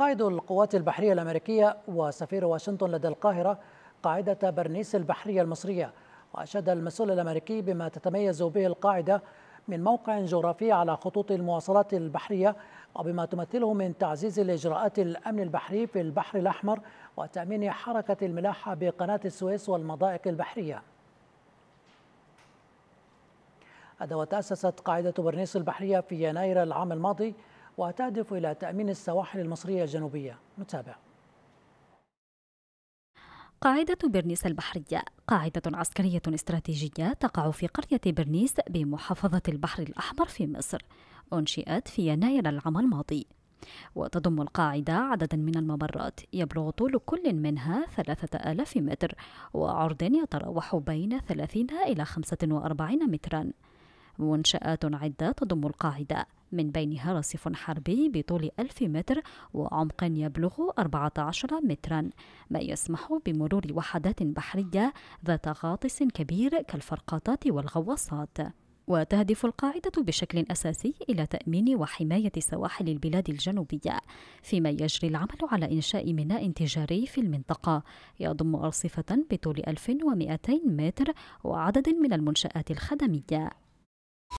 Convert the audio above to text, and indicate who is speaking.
Speaker 1: قائد القوات البحرية الأمريكية وسفير واشنطن لدى القاهرة قاعدة برنيس البحرية المصرية وأشاد المسؤول الأمريكي بما تتميز به القاعدة من موقع جغرافي على خطوط المواصلات البحرية وبما تمثله من تعزيز الإجراءات الأمن البحري في البحر الأحمر وتأمين حركة الملاحة بقناة السويس والمضائق البحرية هذا وتأسست قاعدة برنيس البحرية في يناير العام الماضي وتهدف إلى تأمين السواحل المصرية الجنوبية
Speaker 2: نتابع قاعدة برنيس البحرية قاعدة عسكرية استراتيجية تقع في قرية برنيس بمحافظة البحر الأحمر في مصر أنشئت في يناير العام الماضي وتضم القاعدة عددا من الممرات يبلغ طول كل منها 3000 متر وعرض يتراوح بين 30 إلى 45 مترا منشآت عدة تضم القاعدة من بينها رصيف حربي بطول 1000 متر وعمق يبلغ 14 مترا ما يسمح بمرور وحدات بحرية ذات غاطس كبير كالفرقاطات والغواصات وتهدف القاعدة بشكل أساسي إلى تأمين وحماية سواحل البلاد الجنوبية، فيما يجري العمل على إنشاء ميناء تجاري في المنطقة يضم أرصفة بطول 1200 متر وعدد من المنشآت الخدمية.